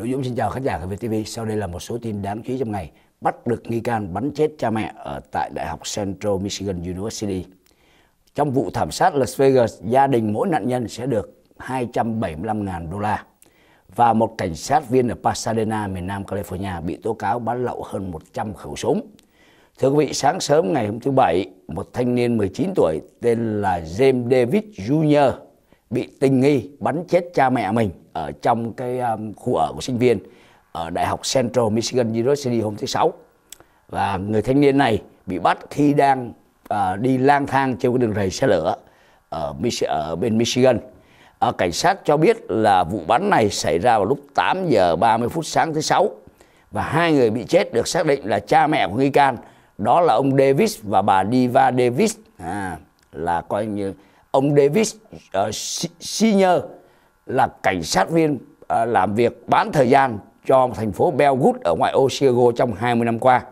Nội Dũng xin chào khán giả của VTV. Sau đây là một số tin đáng chú ý trong ngày. Bắt được nghi can bắn chết cha mẹ ở tại Đại học Central Michigan University. Trong vụ thảm sát Las Vegas, gia đình mỗi nạn nhân sẽ được 275.000 đô la. Và một cảnh sát viên ở Pasadena, miền Nam California bị tố cáo bán lậu hơn 100 khẩu súng. Thưa quý vị, sáng sớm ngày hôm thứ Bảy, một thanh niên 19 tuổi tên là James David Jr bị tình nghi bắn chết cha mẹ mình ở trong cái um, khu ở của sinh viên ở Đại học Central Michigan University hôm thứ Sáu. Và người thanh niên này bị bắt khi đang uh, đi lang thang trên cái đường rầy xe lửa ở, Mich- ở bên Michigan. Uh, cảnh sát cho biết là vụ bắn này xảy ra vào lúc 8 giờ 30 phút sáng thứ Sáu và hai người bị chết được xác định là cha mẹ của nghi can đó là ông Davis và bà Diva Davis à, là coi như ông Davis uh, Senior là cảnh sát viên ờ, làm việc bán thời gian cho thành phố Belwood ở ngoại ô Chicago trong 20 năm qua.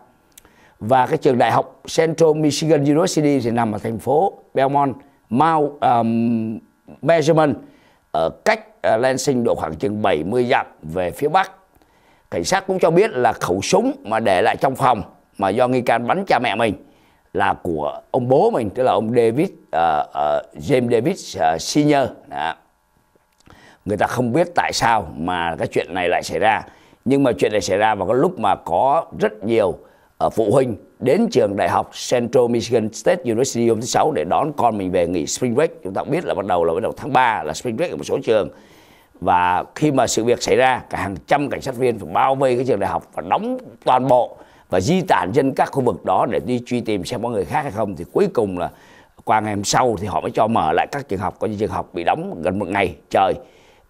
Và cái trường đại học Central Michigan University thì nằm ở thành phố Belmont, Mount um, Measurement ở cách ờ, Lansing độ khoảng chừng 70 dặm về phía bắc. Cảnh sát cũng cho biết là khẩu súng mà để lại trong phòng mà do nghi can bắn cha mẹ mình là của ông bố mình tức là ông David uh, uh, James David uh, Senior Đó. người ta không biết tại sao mà cái chuyện này lại xảy ra nhưng mà chuyện này xảy ra vào cái lúc mà có rất nhiều uh, phụ huynh đến trường đại học Central Michigan State University hôm thứ sáu để đón con mình về nghỉ spring break chúng ta cũng biết là bắt đầu là bắt đầu tháng 3 là spring break ở một số trường và khi mà sự việc xảy ra cả hàng trăm cảnh sát viên phải bao vây cái trường đại học và đóng toàn bộ và di tản trên các khu vực đó để đi truy tìm xem có người khác hay không thì cuối cùng là qua ngày hôm sau thì họ mới cho mở lại các trường học có những trường học bị đóng gần một ngày trời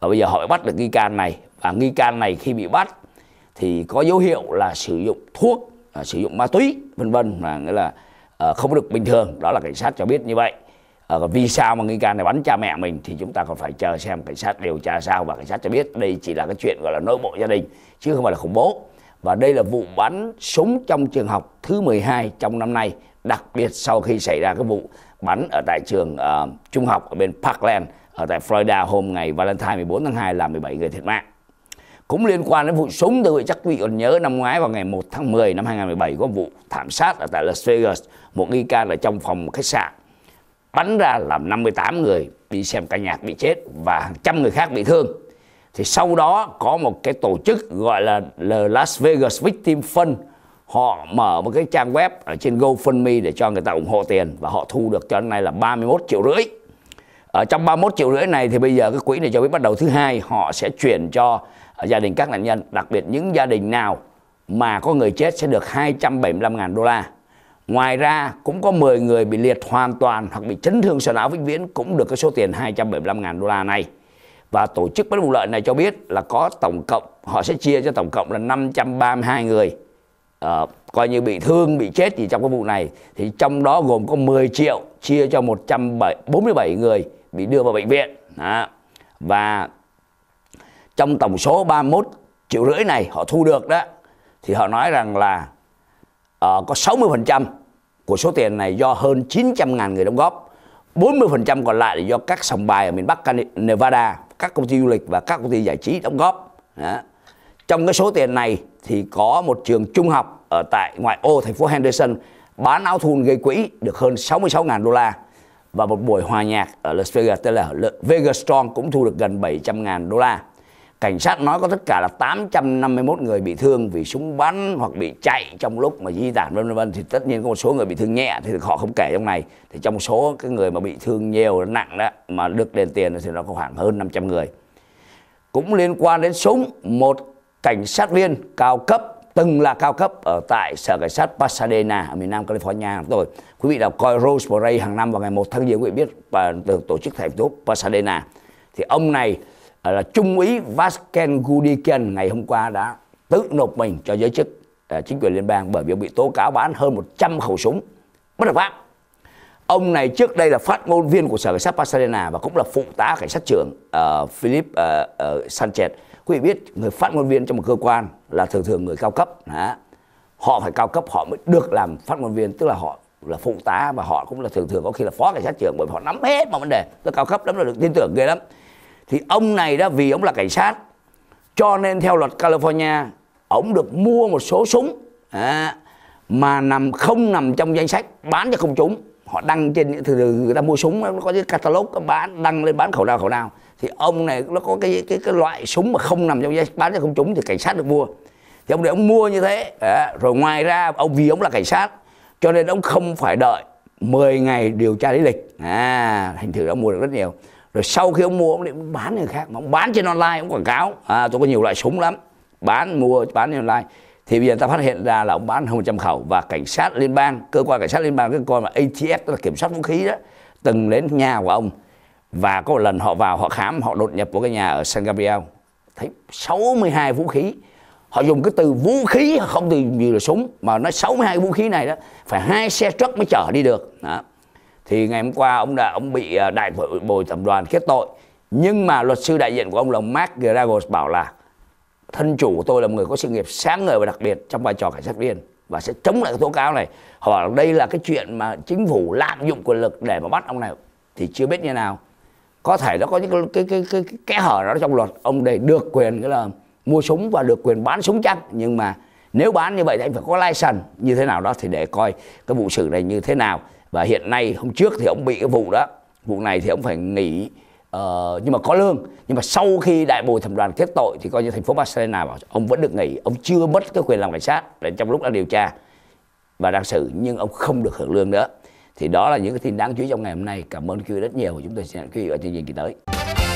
và bây giờ họ mới bắt được nghi can này và nghi can này khi bị bắt thì có dấu hiệu là sử dụng thuốc à, sử dụng ma túy vân vân là nghĩa là à, không được bình thường đó là cảnh sát cho biết như vậy à, còn vì sao mà nghi can này bắn cha mẹ mình thì chúng ta còn phải chờ xem cảnh sát điều tra sao và cảnh sát cho biết đây chỉ là cái chuyện gọi là nội bộ gia đình chứ không phải là khủng bố và đây là vụ bắn súng trong trường học thứ 12 trong năm nay, đặc biệt sau khi xảy ra cái vụ bắn ở tại trường uh, trung học ở bên Parkland ở tại Florida hôm ngày Valentine 14 tháng 2 làm 17 người thiệt mạng. Cũng liên quan đến vụ súng, tôi chắc quý vị còn nhớ năm ngoái vào ngày 1 tháng 10 năm 2017 có vụ thảm sát ở tại Las Vegas, một nghi can ở trong phòng khách sạn bắn ra làm 58 người đi xem ca nhạc bị chết và hàng trăm người khác bị thương thì sau đó có một cái tổ chức gọi là Las Vegas Victim Fund họ mở một cái trang web ở trên GoFundMe để cho người ta ủng hộ tiền và họ thu được cho đến nay là 31 triệu rưỡi ở trong 31 triệu rưỡi này thì bây giờ cái quỹ này cho biết bắt đầu thứ hai họ sẽ chuyển cho ờ, gia đình các nạn nhân đặc biệt những gia đình nào mà có người chết sẽ được 275.000 đô la ngoài ra cũng có 10 người bị liệt hoàn toàn hoặc bị chấn thương sọ não vĩnh viễn cũng được cái số tiền 275.000 đô la này và tổ chức bắt vụ lợi này cho biết là có tổng cộng họ sẽ chia cho tổng cộng là 532 người uh, coi như bị thương bị chết thì trong cái vụ này thì trong đó gồm có 10 triệu chia cho 147 người bị đưa vào bệnh viện đó. và trong tổng số 31 triệu rưỡi này họ thu được đó thì họ nói rằng là uh, có 60% của số tiền này do hơn 900.000 người đóng góp 40% còn lại là do các sòng bài ở miền Bắc Nevada các công ty du lịch và các công ty giải trí đóng góp trong cái số tiền này thì có một trường trung học ở tại ngoại ô thành phố Henderson bán áo thun gây quỹ được hơn 66.000 đô la và một buổi hòa nhạc ở Las Vegas tên là Vegas Strong cũng thu được gần 700.000 đô la Cảnh sát nói có tất cả là 851 người bị thương vì súng bắn hoặc bị chạy trong lúc mà di tản vân vân thì tất nhiên có một số người bị thương nhẹ thì họ không kể trong này thì trong số cái người mà bị thương nhiều nặng đó mà được đền tiền thì nó có khoảng hơn 500 người cũng liên quan đến súng một cảnh sát viên cao cấp từng là cao cấp ở tại sở cảnh sát Pasadena ở miền Nam California của tôi. Quý vị nào coi Rose Parade hàng năm vào ngày 1 tháng Giêng quý vị biết và được tổ chức thành phố Pasadena. Thì ông này Ờ, là trung úy Vasken Gudiken ngày hôm qua đã tự nộp mình cho giới chức uh, chính quyền liên bang bởi vì ông bị tố cáo bán hơn 100 khẩu súng bất hợp pháp. Ông này trước đây là phát ngôn viên của Sở Cảnh sát Pasadena và cũng là phụ tá cảnh sát trưởng uh, Philip uh, uh, Sanchez. Quý vị biết người phát ngôn viên trong một cơ quan là thường thường người cao cấp. Đó. Họ phải cao cấp họ mới được làm phát ngôn viên tức là họ là phụ tá và họ cũng là thường thường có khi là phó cảnh sát trưởng bởi vì họ nắm hết mọi vấn đề. Tôi cao cấp lắm là được tin tưởng ghê lắm thì ông này đó vì ông là cảnh sát cho nên theo luật California ông được mua một số súng à, mà nằm không nằm trong danh sách bán cho công chúng họ đăng trên thì người ta mua súng nó có cái catalog bán đăng lên bán khẩu nào khẩu nào thì ông này nó có cái cái cái loại súng mà không nằm trong danh bán cho công chúng thì cảnh sát được mua thì ông để ông mua như thế à, rồi ngoài ra ông vì ông là cảnh sát cho nên ông không phải đợi 10 ngày điều tra lý lịch à thành thử ông mua được rất nhiều rồi sau khi ông mua ông lại bán người khác mà ông bán trên online ông quảng cáo à, tôi có nhiều loại súng lắm bán mua bán trên online thì bây giờ ta phát hiện ra là ông bán hơn 100 khẩu và cảnh sát liên bang cơ quan cảnh sát liên bang cái coi là ATF tức là kiểm soát vũ khí đó từng đến nhà của ông và có một lần họ vào họ khám họ đột nhập vào cái nhà ở San Gabriel thấy 62 vũ khí họ dùng cái từ vũ khí không từ như là súng mà nói 62 vũ khí này đó phải hai xe truck mới chở đi được đó thì ngày hôm qua ông đã ông bị à, đại bồi thẩm đoàn kết tội nhưng mà luật sư đại diện của ông là Mark Geragos bảo là thân chủ của tôi là một người có sự nghiệp sáng ngời và đặc biệt trong vai trò cảnh sát viên và sẽ chống lại cái tố cáo này họ bảo đây là cái chuyện mà chính phủ lạm dụng quyền lực để mà bắt ông này thì chưa biết như nào có thể nó có những cái cái cái cái, cái kẽ hở đó trong luật ông để được quyền cái là mua súng và được quyền bán súng chắc nhưng mà nếu bán như vậy thì anh phải có license như thế nào đó thì để coi cái vụ xử này như thế nào và hiện nay hôm trước thì ông bị cái vụ đó vụ này thì ông phải nghỉ Ờ, nhưng mà có lương nhưng mà sau khi đại bồi thẩm đoàn kết tội thì coi như thành phố Barcelona bảo ông vẫn được nghỉ ông chưa mất cái quyền làm cảnh sát để trong lúc đang điều tra và đang xử nhưng ông không được hưởng lương nữa thì đó là những cái tin đáng chú ý trong ngày hôm nay cảm ơn quý vị rất nhiều chúng tôi sẽ hẹn quý vị ở chương trình kỳ tới